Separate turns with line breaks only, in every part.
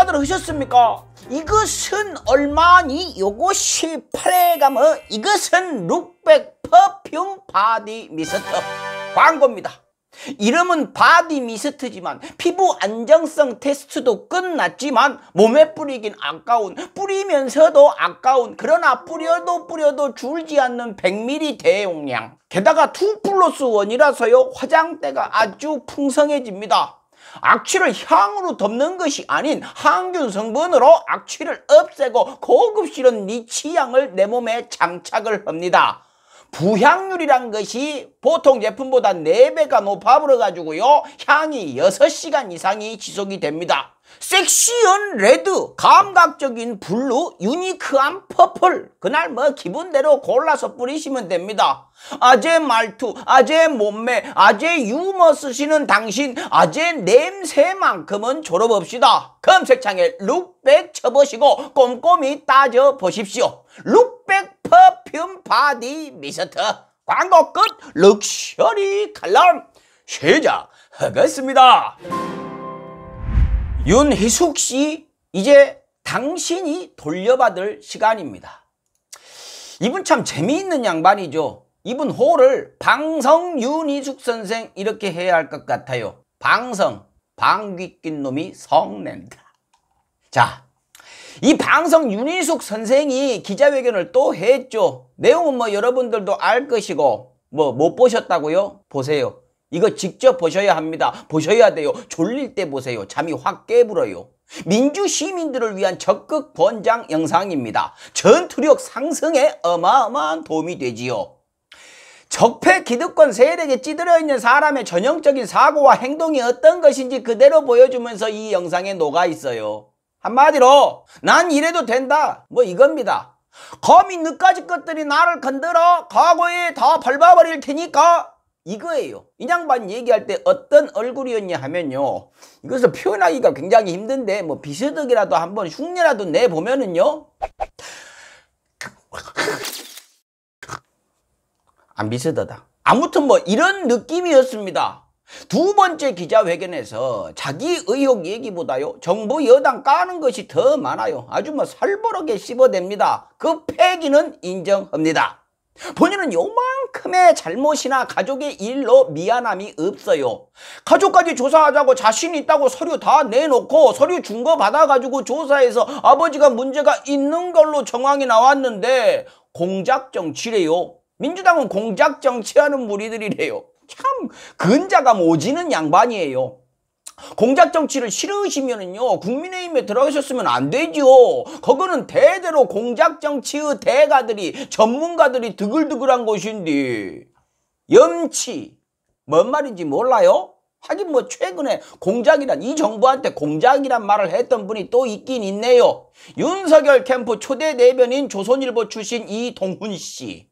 식사들 하셨습니까? 이것은 얼마니? 요거 18g의 이것은 룩백 퍼퓸 바디 미스터 광고입니다. 이름은 바디 미스트지만 피부 안정성 테스트도 끝났지만 몸에 뿌리긴 아까운 뿌리면서도 아까운 그러나 뿌려도 뿌려도 줄지 않는 100ml 대용량 게다가 2 플러스 1이라서요 화장대가 아주 풍성해집니다 악취를 향으로 덮는 것이 아닌 항균 성분으로 악취를 없애고 고급 실은 니 취향을 내 몸에 장착을 합니다. 부향률이란 것이 보통 제품보다 4배가 높아 버려가지고요. 향이 6 시간 이상이 지속이 됩니다. 섹시한 레드, 감각적인 블루, 유니크한 퍼플 그날 뭐 기분대로 골라서 뿌리시면 됩니다. 아재 말투, 아재 몸매, 아재 유머 쓰시는 당신, 아재 냄새만큼은 졸업합시다. 검색창에 룩백 쳐보시고 꼼꼼히 따져보십시오. 룩백 퍼퓸 바디 미스트 광고 끝 럭셔리 칼럼 시작하겠습니다. 윤희숙 씨 이제 당신이 돌려받을 시간입니다. 이분 참 재미있는 양반이죠. 이분 호를 방성 윤희숙 선생 이렇게 해야 할 것 같아요. 방성, 방귀 낀 놈이 성낸다. 자, 이 방성 윤희숙 선생이 기자회견을 또 했죠. 내용은 뭐 여러분들도 알 것이고 뭐 못 보셨다고요? 보세요. 이거 직접 보셔야 합니다. 보셔야 돼요. 졸릴 때 보세요. 잠이 확 깨불어요. 민주 시민들을 위한 적극 권장 영상입니다. 전투력 상승에 어마어마한 도움이 되지요. 적폐 기득권 세력에 찌들어 있는 사람의 전형적인 사고와 행동이 어떤 것인지 그대로 보여주면서 이 영상에 녹아 있어요. 한마디로 난 이래도 된다 뭐 이겁니다. 거미 늦까지 것들이 나를 건드려 과거에 다 밟아버릴 테니까 이거예요. 이양반 얘기할 때 어떤 얼굴이었냐 하면요. 이것을 표현하기가 굉장히 힘든데 뭐 비스듬이라도 한번 흉내라도 내보면은요. 안 아, 비스듬하다. 아무튼 뭐 이런 느낌이었습니다. 두 번째 기자회견에서 자기 의혹 얘기보다요 정부 여당 까는 것이 더 많아요 아주 뭐 살벌하게 씹어댑니다 그 패기는 인정합니다 본인은 요만큼의 잘못이나 가족의 일로 미안함이 없어요. 가족까지 조사하자고 자신 있다고 서류 다 내놓고 서류 준 거 받아가지고 조사해서 아버지가 문제가 있는 걸로 정황이 나왔는데 공작정치래요. 민주당은 공작정치하는 무리들이래요. 참 근자감 오지는 양반이에요. 공작 정치를 싫으시면은요 국민의힘에 들어가셨으면 안 되죠 그거는 대대로 공작 정치의 대가들이 전문가들이 드글드글한 곳인데 염치 뭔 말인지 몰라요? 하긴 뭐 최근에 공작이란 이 정부한테 공작이란 말을 했던 분이 또 있긴 있네요 윤석열 캠프 초대 대변인 조선일보 출신 이동훈 씨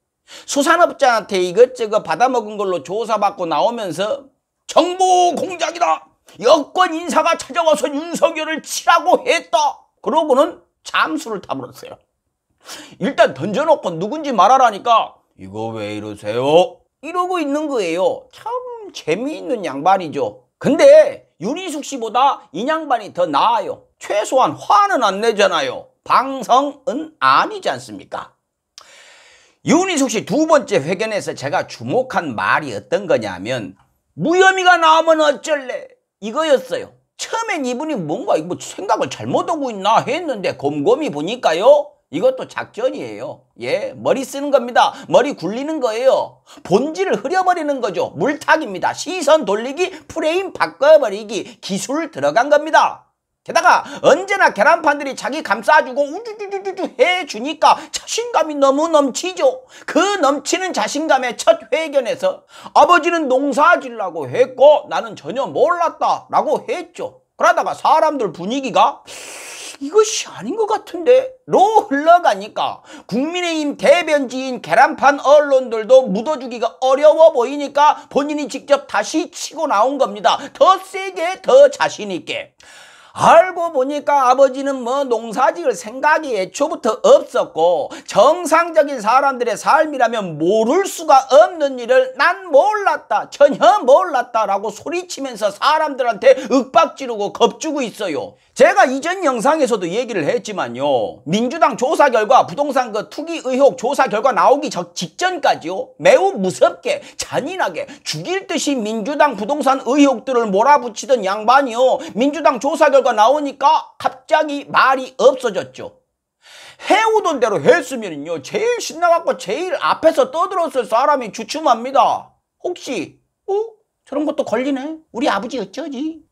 수산업자한테 이것저것 받아먹은 걸로 조사받고 나오면서 정보 공작이다 여권 인사가 찾아와서 윤석열을 치라고 했다. 그러고는 잠수를 타버렸어요. 일단 던져놓고 누군지 말하라니까 이거 왜 이러세요? 이러고 있는 거예요. 참 재미있는 양반이죠. 근데 윤희숙 씨보다 이 양반이 더 나아요. 최소한 화는 안 내잖아요. 방성은 아니지 않습니까? 윤희숙 씨 두 번째 회견에서 제가 주목한 말이 어떤 거냐면 무혐의가 나오면 어쩔래? 이거였어요. 처음엔 이분이 뭔가 이거 뭐 생각을 잘못하고 있나 했는데 곰곰이 보니까요. 이것도 작전이에요. 예, 머리 쓰는 겁니다. 머리 굴리는 거예요. 본질을 흐려버리는 거죠. 물타기입니다. 시선 돌리기, 프레임 바꿔버리기, 기술 들어간 겁니다. 게다가 언제나 계란판들이 자기 감싸주고 우주주주주주 해주니까 자신감이 너무 넘치죠. 그 넘치는 자신감의 첫 회견에서 아버지는 농사질라고 했고 나는 전혀 몰랐다라고 했죠. 그러다가 사람들 분위기가 이것이 아닌 것 같은데 로 흘러가니까 국민의힘 대변지인 계란판 언론들도 묻어주기가 어려워 보이니까 본인이 직접 다시 치고 나온 겁니다. 더 세게 더 자신 있게. 알고 보니까 아버지는 뭐 농사지을 생각이 애초부터 없었고 정상적인 사람들의 삶이라면 모를 수가 없는 일을 난 몰랐다 전혀 몰랐다라고 소리치면서 사람들한테 윽박지르고 겁주고 있어요 제가 이전 영상에서도 얘기를 했지만요 민주당 조사 결과 부동산 그 투기 의혹 조사 결과 나오기 직전까지요 매우 무섭게 잔인하게 죽일 듯이 민주당 부동산 의혹들을 몰아붙이던 양반이요 민주당 조사 결과 결과 나오니까 갑자기 말이 없어졌죠. 해오던 대로 했으면요 제일 신나갖고 제일 앞에서 떠들었을 사람이 주춤합니다. 혹시 어? 저런 것도 걸리네. 우리 아버지 어쩌지?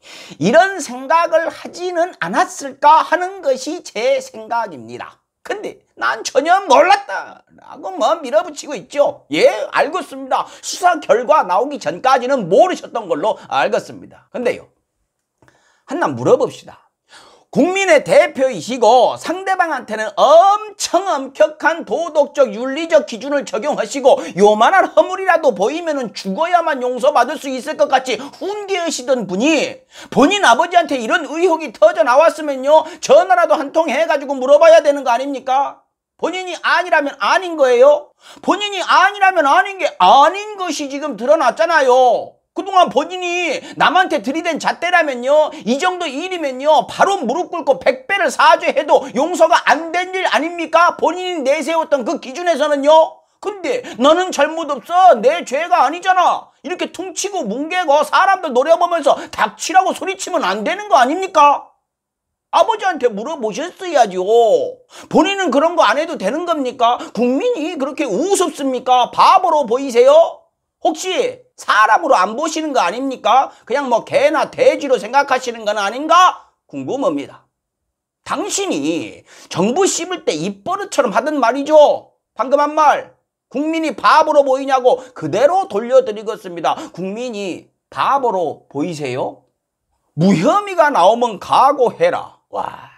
이런 생각을 하지는 않았을까 하는 것이 제 생각입니다. 근데 난 전혀 몰랐다 라고 뭐 밀어붙이고 있죠 예 알겠습니다 수사 결과 나오기 전까지는 모르셨던 걸로 알겠습니다 근데요 한나 물어봅시다. 국민의 대표이시고 상대방한테는 엄청 엄격한 도덕적 윤리적 기준을 적용하시고 요만한 허물이라도 보이면 죽어야만 용서받을 수 있을 것 같이 훈계하시던 분이 본인 아버지한테 이런 의혹이 터져 나왔으면요 전화라도 한 통 해가지고 물어봐야 되는 거 아닙니까? 본인이 아니라면 아닌 거예요? 본인이 아니라면 아닌 게 아닌 것이 지금 드러났잖아요. 그동안 본인이 남한테 들이댄 잣대라면요. 이 정도 일이면요. 바로 무릎 꿇고 백배를 사죄해도 용서가 안 된 일 아닙니까? 본인이 내세웠던 그 기준에서는요. 근데 너는 잘못 없어. 내 죄가 아니잖아. 이렇게 퉁치고 뭉개고 사람들 노려보면서 닥치라고 소리치면 안 되는 거 아닙니까? 아버지한테 물어보셨어야지 본인은 그런 거 안 해도 되는 겁니까? 국민이 그렇게 우습습니까? 바보로 보이세요? 혹시 사람으로 안 보시는 거 아닙니까? 그냥 뭐 개나 돼지로 생각하시는 건 아닌가? 궁금합니다. 당신이 정부 씹을 때 입버릇처럼 하던 말이죠. 방금 한 말. 국민이 바보로 보이냐고 그대로 돌려드리겠습니다. 국민이 바보로 보이세요? 무혐의가 나오면 각오해라. 와.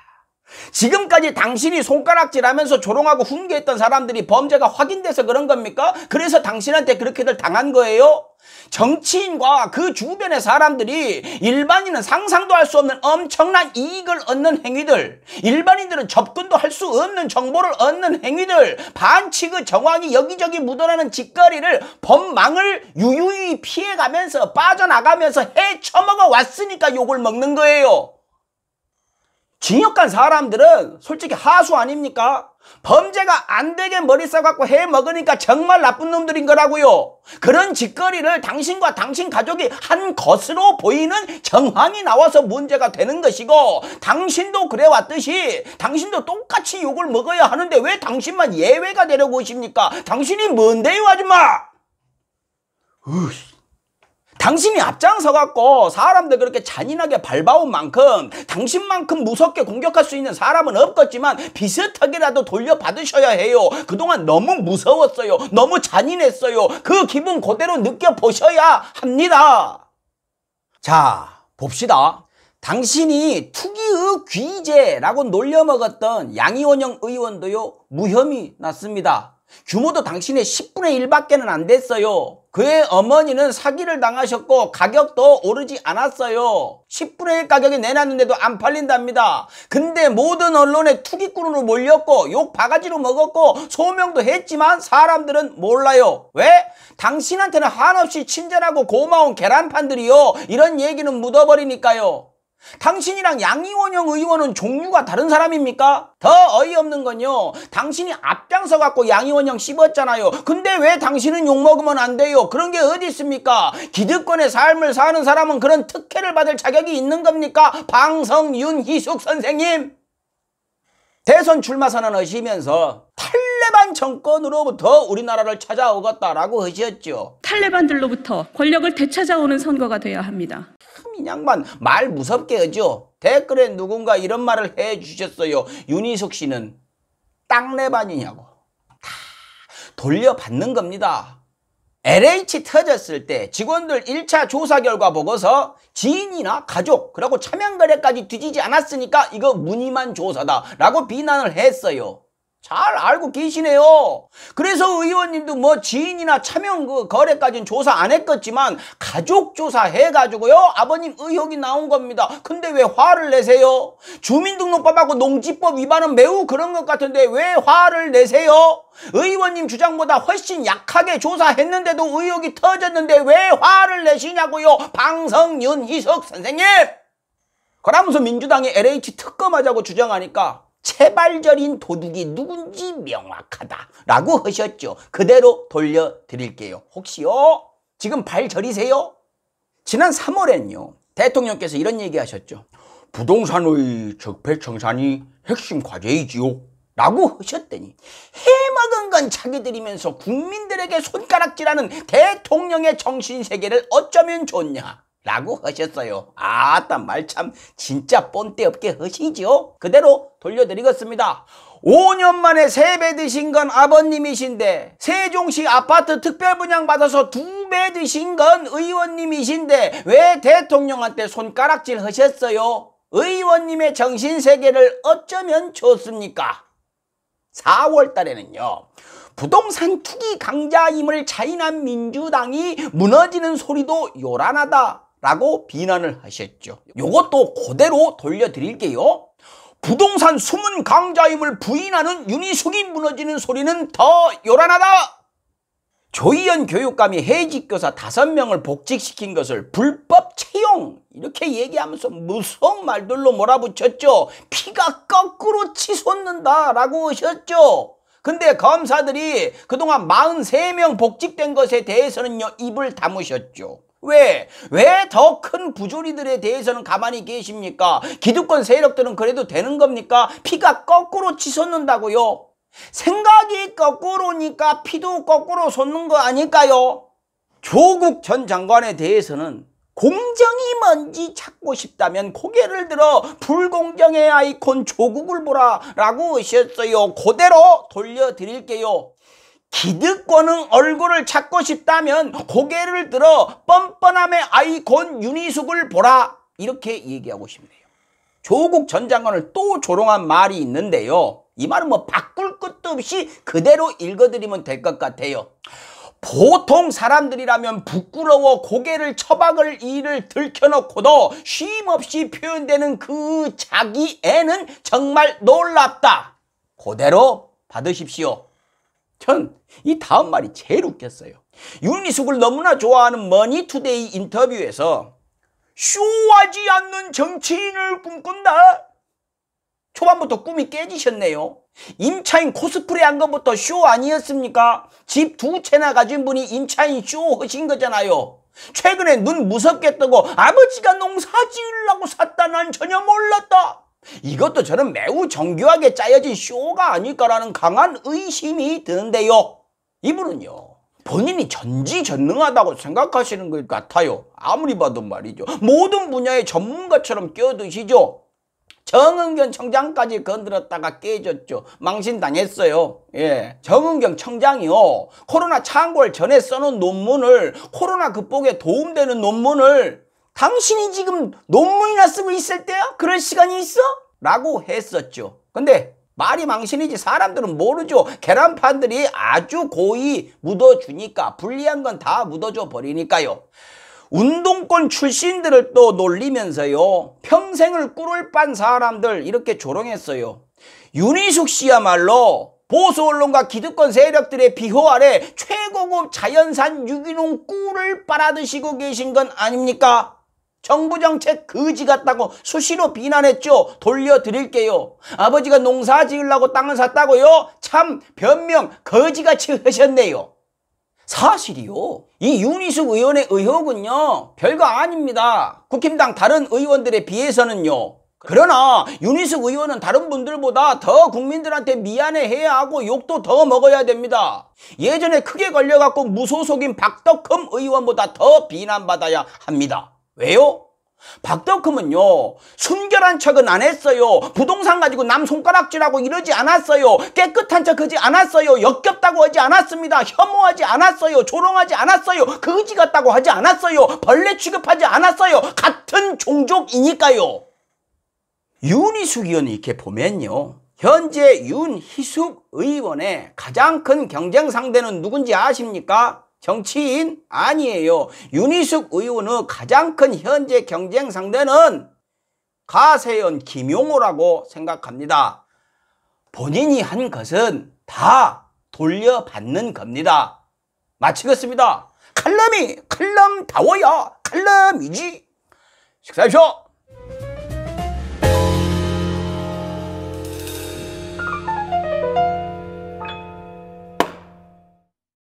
지금까지 당신이 손가락질하면서 조롱하고 훈계했던 사람들이 범죄가 확인돼서 그런 겁니까? 그래서 당신한테 그렇게들 당한 거예요? 정치인과 그 주변의 사람들이 일반인은 상상도 할 수 없는 엄청난 이익을 얻는 행위들 일반인들은 접근도 할 수 없는 정보를 얻는 행위들 반칙의 정황이 여기저기 묻어나는 짓거리를 법망을 유유히 피해가면서 빠져나가면서 헤쳐먹어 왔으니까 욕을 먹는 거예요 징역 간 사람들은 솔직히 하수 아닙니까? 범죄가 안 되게 머리 써갖고 해 먹으니까 정말 나쁜 놈들인 거라고요. 그런 짓거리를 당신과 당신 가족이 한 것으로 보이는 정황이 나와서 문제가 되는 것이고 당신도 그래왔듯이 당신도 똑같이 욕을 먹어야 하는데 왜 당신만 예외가 되려고 오십니까? 당신이 뭔데요 아줌마? 으이. 당신이 앞장서 갖고 사람들 그렇게 잔인하게 밟아온 만큼 당신만큼 무섭게 공격할 수 있는 사람은 없겠지만 비슷하게라도 돌려받으셔야 해요. 그동안 너무 무서웠어요. 너무 잔인했어요. 그 기분 그대로 느껴보셔야 합니다. 자, 봅시다. 당신이 투기의 귀재라고 놀려먹었던 양이원영 의원도요, 무혐의 났습니다. 규모도 당신의 10분의 1밖에는 안 됐어요. 그의 어머니는 사기를 당하셨고 가격도 오르지 않았어요. 10분의 1 가격에 내놨는데도 안 팔린답니다. 근데 모든 언론에 투기꾼으로 몰렸고 욕 바가지로 먹었고 소명도 했지만 사람들은 몰라요. 왜? 당신한테는 한없이 친절하고 고마운 계란판들이요. 이런 얘기는 묻어버리니까요. 당신이랑 양이원영 의원은 종류가 다른 사람입니까? 더 어이없는 건요. 당신이 앞장서 갖고 양이원영 씹었잖아요. 근데 왜 당신은 욕먹으면 안 돼요? 그런 게 어디 있습니까? 기득권의 삶을 사는 사람은 그런 특혜를 받을 자격이 있는 겁니까? 방성윤 희숙 선생님. 대선 출마 선언하시면서 탈레반 정권으로부터 우리나라를 찾아오겠다라고 하셨죠. 탈레반들로부터 권력을 되찾아오는 선거가 돼야 합니다. 이 양반 말 무섭게 하죠. 댓글에 누군가 이런 말을 해주셨어요. 윤희숙 씨는 땅내반이냐고. 다 돌려받는 겁니다. LH 터졌을 때 직원들 1차 조사 결과 보고서 지인이나 가족 그리고 차명거래까지 뒤지지 않았으니까 이거 무늬만 조사다 라고 비난을 했어요. 잘 알고 계시네요. 그래서 의원님도 뭐 지인이나 차명 그 거래까지는 조사 안 했겠지만 가족 조사 해가지고요. 아버님 의혹이 나온 겁니다. 근데 왜 화를 내세요? 주민등록법하고 농지법 위반은 매우 그런 것 같은데 왜 화를 내세요? 의원님 주장보다 훨씬 약하게 조사했는데도 의혹이 터졌는데 왜 화를 내시냐고요. 방성윤 희석 선생님. 그러면서 민주당이 LH 특검하자고 주장하니까 체발절인 도둑이 누군지 명확하다라고 하셨죠. 그대로 돌려드릴게요. 혹시요? 지금 발 저리세요? 지난 3월엔요. 대통령께서 이런 얘기 하셨죠. 부동산의 적폐청산이 핵심 과제이지요. 라고 하셨더니 해먹은 건 자기들이면서 국민들에게 손가락질하는 대통령의 정신세계를 어쩌면 좋냐. 라고 하셨어요. 아따 말참 진짜 뻔데 없게 하시지요? 그대로 돌려드리겠습니다. 5년 만에 세배 드신 건 아버님이신데 세종시 아파트 특별 분양 받아서 두배 드신 건 의원님이신데 왜 대통령한테 손가락질 하셨어요? 의원님의 정신세계를 어쩌면 좋습니까? 4월 달에는요. 부동산 투기 강자임을 차인한 민주당이 무너지는 소리도 요란하다. 라고 비난을 하셨죠. 이것도 그대로 돌려드릴게요. 부동산 숨은 강자임을 부인하는 윤희숙이 무너지는 소리는 더 요란하다. 조희연 교육감이 해직교사 다 명을 복직시킨 것을 불법 채용 이렇게 얘기하면서 무서운 말들로 몰아붙였죠. 피가 거꾸로 치솟는다라고 하셨죠. 근데 검사들이 그동안 43명 복직된 것에 대해서는요 입을 다무셨죠. 왜? 왜 더 큰 부조리들에 대해서는 가만히 계십니까? 기득권 세력들은 그래도 되는 겁니까? 피가 거꾸로 치솟는다고요. 생각이 거꾸로니까 피도 거꾸로 솟는 거 아닐까요? 조국 전 장관에 대해서는 공정이 뭔지 찾고 싶다면 고개를 들어 불공정의 아이콘 조국을 보라 라고 하셨어요. 그대로 돌려드릴게요. 기득권은 얼굴을 찾고 싶다면 고개를 들어 뻔뻔함의 아이콘 윤희숙을 보라 이렇게 얘기하고 싶네요. 조국 전 장관을 또 조롱한 말이 있는데요. 이 말은 뭐 바꿀 것도 없이 그대로 읽어드리면 될 것 같아요. 보통 사람들이라면 부끄러워 고개를 처박을 일을 들켜놓고도 쉼없이 표현되는 그 자기애는 정말 놀랍다. 그대로 받으십시오. 전이 다음 말이 제일 웃겼어요. 윤리숙을 너무나 좋아하는 머니투데이 인터뷰에서 쇼하지 않는 정치인을 꿈꾼다. 초반부터 꿈이 깨지셨네요. 임차인 코스프레 한 것부터 쇼 아니었습니까? 집 두 채나 가진 분이 임차인 쇼 하신 거잖아요. 최근에 눈 무섭게 뜨고 아버지가 농사 지으려고 샀다 난 전혀 몰랐다. 이것도 저는 매우 정교하게 짜여진 쇼가 아닐까라는 강한 의심이 드는데요. 이분은요. 본인이 전지전능하다고 생각하시는 것 같아요. 아무리 봐도 말이죠. 모든 분야의 전문가처럼 끼어드시죠. 정은경 청장까지 건드렸다가 깨졌죠. 망신당했어요. 예. 정은경 청장이요. 코로나 창궐 전에 써놓은 논문을 코로나 극복에 도움되는 논문을 당신이 지금 논문이나 쓰고 있을 때야? 그럴 시간이 있어? 라고 했었죠. 근데 말이 망신이지 사람들은 모르죠. 계란판들이 아주 고이 묻어주니까 불리한 건 다 묻어줘 버리니까요. 운동권 출신들을 또 놀리면서요. 평생을 꿀을 빤 사람들 이렇게 조롱했어요. 윤희숙 씨야말로 보수 언론과 기득권 세력들의 비호 아래 최고급 자연산 유기농 꿀을 빨아드시고 계신 건 아닙니까? 정부 정책 거지 같다고 수시로 비난했죠. 돌려드릴게요. 아버지가 농사 지으려고 땅을 샀다고요? 참 변명 거지같이 하셨네요. 사실이요. 이 윤희숙 의원의 의혹은요. 별거 아닙니다. 국힘당 다른 의원들에 비해서는요. 그러나 윤희숙 의원은 다른 분들보다 더 국민들한테 미안해해야 하고 욕도 더 먹어야 됩니다. 예전에 크게 걸려갖고 무소속인 박덕흠 의원보다 더 비난받아야 합니다. 왜요? 박덕흠은요 순결한 척은 안 했어요 부동산 가지고 남 손가락질하고 이러지 않았어요 깨끗한 척하지 않았어요 역겹다고 하지 않았습니다 혐오하지 않았어요 조롱하지 않았어요 거지 같다고 하지 않았어요 벌레 취급하지 않았어요 같은 종족이니까요 윤희숙 의원이 이렇게 보면요 현재 윤희숙 의원의 가장 큰 경쟁 상대는 누군지 아십니까? 정치인? 아니에요. 윤희숙 의원의 가장 큰 현재 경쟁 상대는 가세연 김용호라고 생각합니다. 본인이 한 것은 다 돌려받는 겁니다. 마치겠습니다. 칼럼이 칼럼 다워야 칼럼이지. 식사하십시오.